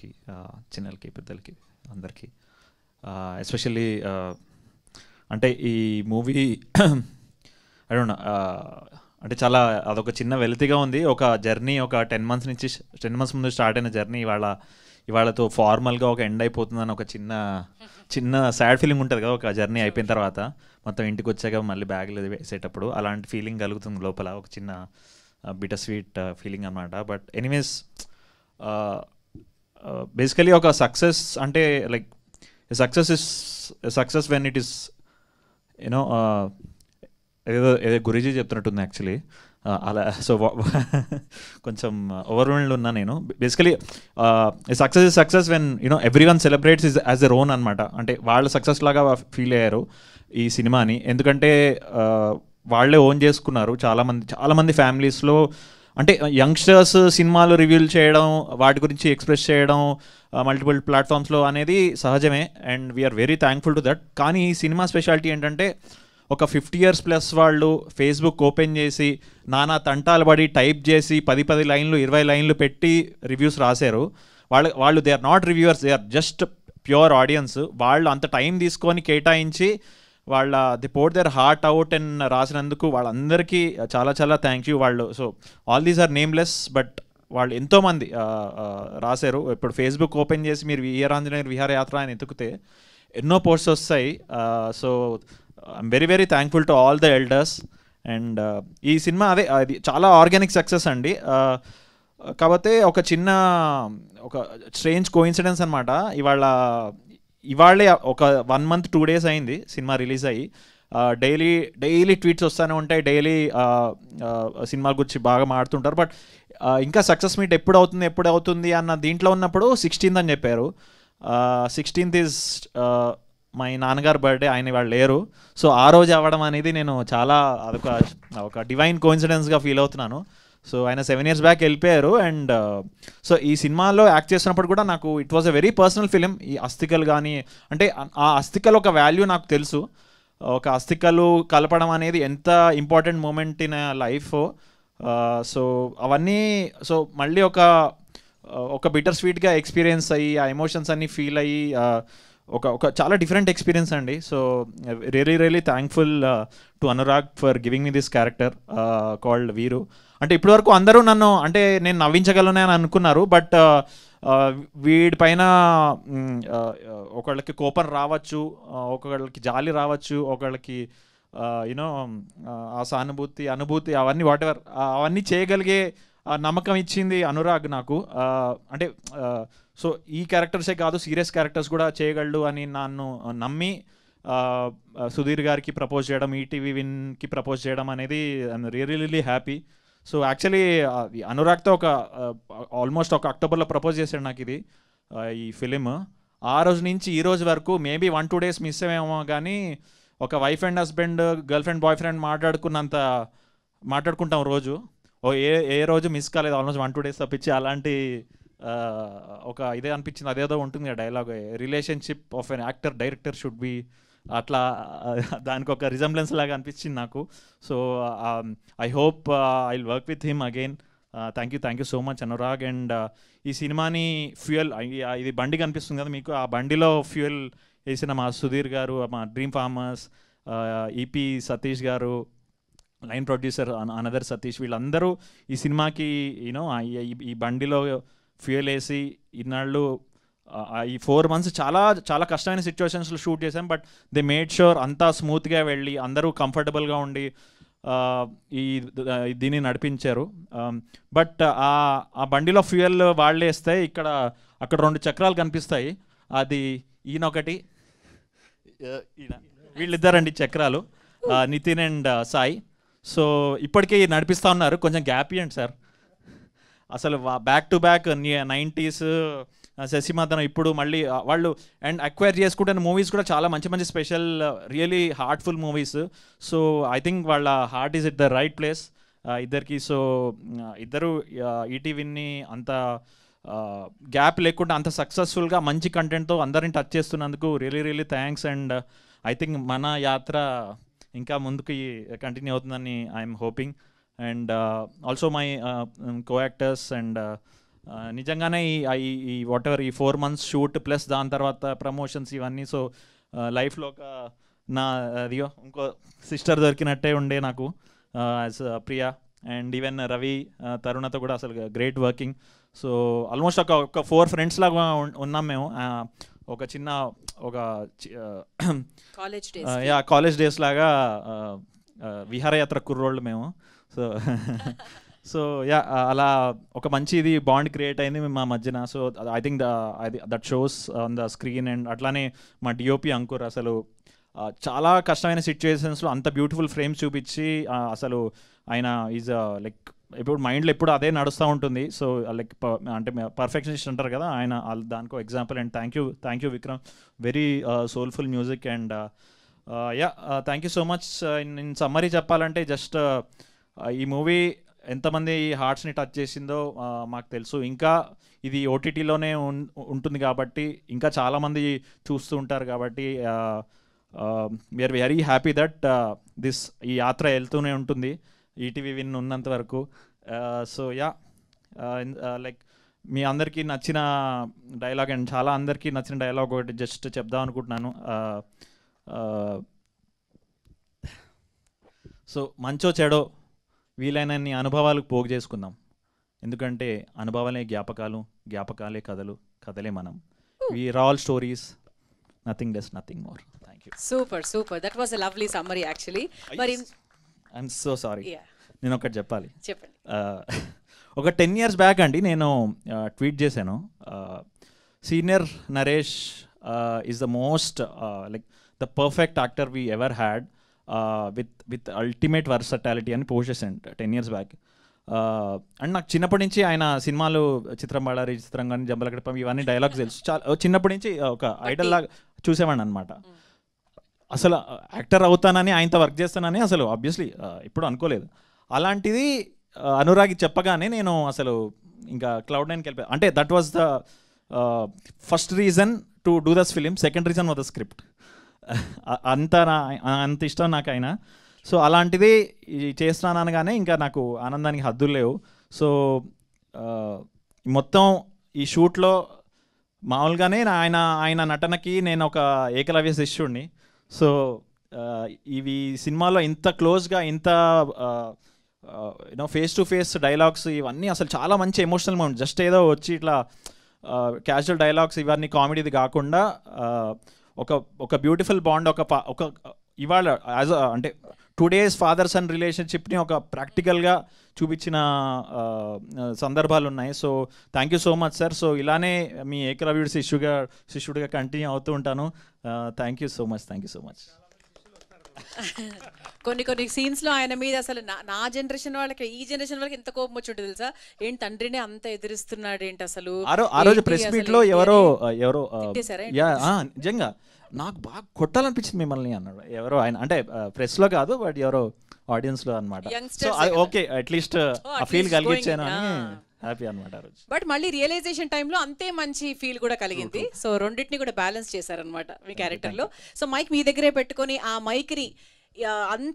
కి చిన్నలకి పెద్దలకి అందరికీ ఎస్పెషల్లీ అంటే ఈ మూవీ ఐ అంటే చాలా అదొక చిన్న వెలితిగా ఉంది ఒక జర్నీ ఒక టెన్ మంత్స్ నుంచి టెన్ మంత్స్ ముందు స్టార్ట్ అయిన జర్నీ ఇవాళ ఇవాళతో ఫార్మల్గా ఒక ఎండ్ అయిపోతుందని ఒక చిన్న చిన్న సాడ్ ఫీలింగ్ ఉంటుంది కదా ఒక జర్నీ అయిపోయిన తర్వాత మొత్తం ఇంటికి వచ్చాక మళ్ళీ బ్యాగ్లు వేసేటప్పుడు అలాంటి ఫీలింగ్ కలుగుతుంది లోపల ఒక చిన్న బిటర్ స్వీట్ ఫీలింగ్ అనమాట బట్ ఎనీవేస్ బేసికలీ uh, ఒక సక్సెస్ అంటే like success is success when it is you know ఏదో ఏదో గురీజీ చెప్తున్నట్టుంది యాక్చువల్లీ uh, అలా సో కొంచెం ఓవర్వెల్డ్ ఉన్నా నేను basically success is success when you know every one celebrates is as a one అనమాట అంటే వాళ్ళు సక్సెస్ లాగా ఫీల్ అయ్యారు ఈ సినిమాని ఎందుకంటే uh, వాళ్ళే ఓన్ చేసుకున్నారు చాలామంది చాలామంది ఫ్యామిలీస్లో అంటే యంగ్స్టర్స్ uh, సినిమాలు రివ్యూలు చేయడం వాటి గురించి ఎక్స్ప్రెస్ చేయడం మల్టిపుల్ uh, ప్లాట్ఫామ్స్లో అనేది సహజమే and we are very thankful to that కానీ ఈ సినిమా స్పెషాలిటీ ఏంటంటే ఒక ఫిఫ్టీ ఇయర్స్ ప్లస్ వాళ్ళు ఫేస్బుక్ ఓపెన్ చేసి నానా తంటాలు పడి టైప్ చేసి పది పది లైన్లు ఇరవై లైన్లు పెట్టి రివ్యూస్ రాశారు వాళ్ళ వాళ్ళు they are not reviewers they are just pure audience వాళ్ళు అంత టైం తీసుకొని కేటాయించి వాళ్ళ they poured their heart out and రాసినందుకు వాళ్ళందరికీ చాలా చాలా థ్యాంక్ యూ వాళ్ళు so all these are nameless but వాళ్ళు ఎంతోమంది రాశారు ఇప్పుడు ఫేస్బుక్ ఓపెన్ చేసి మీరు వీరాంజనేయ విహారయాత్ర అని ఎత్తుకుతే ఎన్నో పోస్ట్స్ వస్తాయి so I'm very very thankful to all the elders and ఈ సినిమా అదే అది చాలా ఆర్గానిక్ సక్సెస్ అండి కాకపోతే ఒక చిన్న ఒక స్ట్రేంజ్ కోఇన్సిడెన్స్ అనమాట ఇవాళ ఇవాళే ఒక వన్ మంత్ టూ డేస్ అయింది సినిమా రిలీజ్ అయ్యి డైలీ డైలీ ట్వీట్స్ వస్తూనే ఉంటాయి డైలీ సినిమా గురించి బాగా మాడుతుంటారు బట్ ఇంకా సక్సెస్ మీట్ ఎప్పుడు అవుతుంది ఎప్పుడు అవుతుంది అన్న దీంట్లో ఉన్నప్పుడు సిక్స్టీన్త్ అని చెప్పారు సిక్స్టీన్త్ ఈజ్ మా నాన్నగారు బర్త్డే ఆయన వాళ్ళు లేరు సో ఆ రోజు అవ్వడం అనేది నేను చాలా అదొక ఒక డివైన్ కోఇన్సిడెన్స్గా ఫీల్ అవుతున్నాను సో ఆయన సెవెన్ ఇయర్స్ బ్యాక్ వెళ్ళిపోయారు అండ్ సో uh, ఈ సినిమాలో యాక్ట్ చేసినప్పుడు కూడా నాకు it was a very personal film ఈ అస్థికలు కానీ అంటే ఆ అస్థికలు ఒక వాల్యూ నాకు తెలుసు ఒక అస్థికలు కలపడం అనేది ఎంత important moment in life so అవన్నీ సో మళ్ళీ ఒక uh, ఒక బిటర్ స్వీట్గా ఎక్స్పీరియన్స్ అయ్యి ఆ ఎమోషన్స్ అన్నీ ఫీల్ అయ్యి uh, ఒక ఒక చాలా డిఫరెంట్ ఎక్స్పీరియన్స్ అండి so really really thankful to Anurag for giving me this character called Veeru అంటే ఇప్పటివరకు అందరూ నన్ను అంటే నేను నవ్వించగలను అని అనుకున్నారు బట్ వీడిపైన ఒకళ్ళకి కోపం రావచ్చు ఒకళ్ళకి జాలి రావచ్చు ఒకళ్ళకి యూనో ఆ సానుభూతి అనుభూతి అవన్నీ వాటెవర్ అవన్నీ చేయగలిగే నమ్మకం ఇచ్చింది అనురాగ్ నాకు అంటే సో ఈ క్యారెక్టర్సే కాదు సీరియస్ క్యారెక్టర్స్ కూడా చేయగలడు అని నన్ను నమ్మి సుధీర్ గారికి ప్రపోజ్ చేయడం ఈటీవీ e విన్కి ప్రపోజ్ చేయడం అనేది I'm really happy so actually అనురాగ్తో ఒక ఆల్మోస్ట్ uh, ఒక అక్టోబర్లో ప్రపోజ్ చేశాడు నాకు ఇది uh, ఈ ఫిలిం ఆ రోజు నుంచి ఈ రోజు వరకు maybe one two days miss అయ్యేమో కానీ ఒక wife and husband girl friend boy friend మాట్లాడుకున్నంత మాట్లాడుకుంటాం రోజు ఓ ఏ ఏ రోజు మిస్ కాలేదు ఆల్మోస్ట్ వన్ టూ డేస్ తప్పించి అలాంటి uh, ఒక ఇదే అనిపించింది అదేదో ఉంటుంది ఆ dialogue relationship of an actor director should be అట్లా దానికి ఒక రిజంబ్లెన్స్ లాగా అనిపించింది నాకు so I hope I work with him again thank you thank you so much Anurag and ఈ సినిమాని ఫ్యూయల్ ఇది బండి కనిపిస్తుంది కదా మీకు ఆ బండిలో ఫ్యూయల్ వేసిన మా సుధీర్ గారు మా డ్రీమ్ ఫార్మర్స్ ఈపీ సతీష్ గారు లైన్ ప్రొడ్యూసర్ అనదర్ సతీష్ వీళ్ళందరూ ఈ సినిమాకి యూనో ఈ బండిలో ఫ్యూయల్ వేసి ఇన్నాళ్ళు ఈ ఫోర్ మంత్స్ చాలా చాలా కష్టమైన సిచ్యువేషన్స్లో షూట్ చేశాం బట్ దే మేడ్ షూర్ అంతా స్మూత్గా వెళ్ళి అందరూ కంఫర్టబుల్గా ఉండి ఈ దీన్ని నడిపించారు బట్ um, ఆ బండిలో ఫ్యూయల్ వేస్తే ఇక్కడ అక్కడ రెండు చక్రాలు కనిపిస్తాయి అది ఈయన వీళ్ళిద్దరండి చక్రాలు నితిన్ అండ్ సాయి సో ఇప్పటికే నడిపిస్తూ ఉన్నారు కొంచెం గ్యాప్ ఇవ్వండి సార్ అసలు బ్యాక్ టు బ్యాక్ నైంటీస్ శశిమాధన ఇప్పుడు మళ్ళీ వాళ్ళు అండ్ అక్వైర్ చేసుకుంటున్న మూవీస్ కూడా చాలా మంచి మంచి special really heartful movies so I think వాళ్ళ heart is it the right place ఇద్దరికి సో ఇద్దరు ఈటీవీని e అంత గ్యాప్ లేకుండా అంత సక్సెస్ఫుల్గా మంచి కంటెంట్తో అందరిని టచ్ చేస్తున్నందుకు really really thanks and I think మన యాత్ర ఇంకా ముందుకు కంటిన్యూ అవుతుందని I'm hoping and also my co actors and నిజంగానే ఈ ఈ వాట్ ఎవర్ ఈ ఫోర్ మంత్స్ షూట్ ప్లస్ దాని తర్వాత ప్రమోషన్స్ ఇవన్నీ సో లైఫ్లో ఒక నా అదియో ఇంకో సిస్టర్ దొరికినట్టే ఉండే నాకు as Priya and even Ravi తరుణతో కూడా అసలు గ్రేట్ వర్కింగ్ సో ఆల్మోస్ట్ ఒక ఒక ఫోర్ ఫ్రెండ్స్ లాగా ఉన్నాం మేము ఒక చిన్న ఒక కాలేజ్ యా కాలేజ్ డేస్ లాగా విహారయాత్ర కుర్రోళ్ళు మేము సో సో యా uh, అలా ఒక మంచి ఇది బాండ్ క్రియేట్ అయింది మా మధ్యన సో ఐ థింక్ అది that shows on the screen and అట్లానే మా డిఓపి అంకుర్ అసలు చాలా కష్టమైన సిచ్యువేషన్స్లో అంత బ్యూటిఫుల్ ఫ్రేమ్స్ చూపించి అసలు ఆయన ఈజ్ లైక్ uh, ఇప్పుడు మైండ్లో ఎప్పుడు అదే నడుస్తూ ఉంటుంది సో లైక్ uh, అంటే పర్ఫెక్షనిస్ట్ అంటారు కదా ఆయన దానికో example and thank you thank you Vikram very soulful music and ya thank you so much నేను సమ్మరీ చెప్పాలంటే జస్ట్ ఈ మూవీ ఎంతమంది హార్ట్స్ని టచ్ చేసిందో మాకు తెలుసు ఇంకా ఇది ఓటీటీలోనే ఉంటుంది కాబట్టి ఇంకా చాలామంది చూస్తూ ఉంటారు కాబట్టి we are very happy that this ఈ యాత్ర వెళ్తూనే ఉంటుంది ఈటీవీ విన్ ఉన్నంత వరకు సో యా లైక్ మీ అందరికీ నచ్చిన డైలాగ్ అండ్ చాలా అందరికీ నచ్చిన డైలాగ్ ఒకటి జస్ట్ చెప్దాం అనుకుంటున్నాను సో మంచో చెడో వీలైనన్ని అనుభవాలు పోగు చేసుకుందాం ఎందుకంటే అనుభవాలే జ్ఞాపకాలు జ్ఞాపకాలే కథలు కథలే మనం we all stories nothing does nothing more thank you super super that was lovely summary actually మరి ఐఎమ్ సో సారీ నేను ఒకటి చెప్పాలి చెప్పండి uh, ఒక టెన్ ఇయర్స్ బ్యాక్ అండి నేను ట్వీట్ uh, చేశాను senior Naresh is the most like the perfect actor we ever had with with ultimate versatility అని పోషేసండ్ టెన్ ఇయర్స్ బ్యాక్ అండ్ నాకు చిన్నప్పటి నుంచి ఆయన సినిమాలు చిత్రం బాడారి చిత్రం కానీ కడపం ఇవన్నీ డైలాగ్స్ తెలుసు చాలా చిన్నప్పటి నుంచి ఒక ఐడల్ లాగా చూసేవాడిని అనమాట అసలు యాక్టర్ అవుతానని ఆయనతో వర్క్ చేస్తానని అసలు ఆబ్వియస్లీ ఇప్పుడు అనుకోలేదు అలాంటిది అనురాగి చెప్పగానే నేను అసలు ఇంకా క్లౌడ్ నైన్కి వెళ్ళిపోయాను అంటే that was the first reason to do this film second reason was the script అంత నా అంత ఇష్టం నాకు ఆయన సో అలాంటిది చేస్తున్నాను అనగానే ఇంకా నాకు ఆనందానికి హద్దులు లేవు సో మొత్తం ఈ షూట్లో మామూలుగానే ఆయన ఆయన నటనకి నేను ఒక ఏకలవ్య శిష్యుడిని సో ఇవి సినిమాలో ఇంత క్లోజ్గా ఇంత you know face to face dialogues ఇవన్నీ అసలు చాలా మంచి ఎమోషనల్ మూమెంట్ జస్ట్ ఏదో వచ్చి ఇట్లా క్యాజువల్ డైలాగ్స్ ఇవన్నీ కామెడీది కాకుండా ఒక ఒక బ్యూటిఫుల్ బాండ్ ఒక ఒక ఇవాళ యాజ్ అంటే టుడేస్ ఫాదర్ సన్ రిలేషన్షిప్ని ఒక ప్రాక్టికల్గా చూపించిన సందర్భాలు ఉన్నాయి so thank you so much sir so ఇలానే మీ ఏకరవ్యుడి శిష్యుగా శిష్యుడిగా కంటిన్యూ అవుతూ ఉంటాను thank you so much thank you so much కొన్ని కొన్ని సీన్స్ లో ఆయన మీద అసలు నా జనరేషన్ వాళ్ళకి ఈ జనరేషన్ వాళ్ళకి ఎంత కోపం వచ్చి తెలుసా ఏంటి తండ్రిని అంత ఎదిరిస్తున్నాడు ఏంటి అసలు ఆ రోజు ప్రెస్ మీట్ లో ఎవరో ఎవరో నిజంగా నాకు బాగా కొట్టాలనిపించింది మిమ్మల్ని అన్నాడు ఎవరో ఆయన అంటే ప్రెస్ లో కాదు బట్ ఎవరో ఆడియన్స్ లో అనమాట ఓకే అట్లీస్ట్ ఫీల్ కలిగించాను అని హ్యాపీ అనమాట రోజు బట్ మళ్ళీ రియలైజేషన్ టైంలో అంతే మంచి ఫీల్ కూడా కలిగింది సో రెండింటిని కూడా బ్యాలెన్స్ చేశారనమాట మీ క్యారెక్టర్లో సో మైక్ మీ దగ్గరే పెట్టుకొని ఆ మైక్ని అంత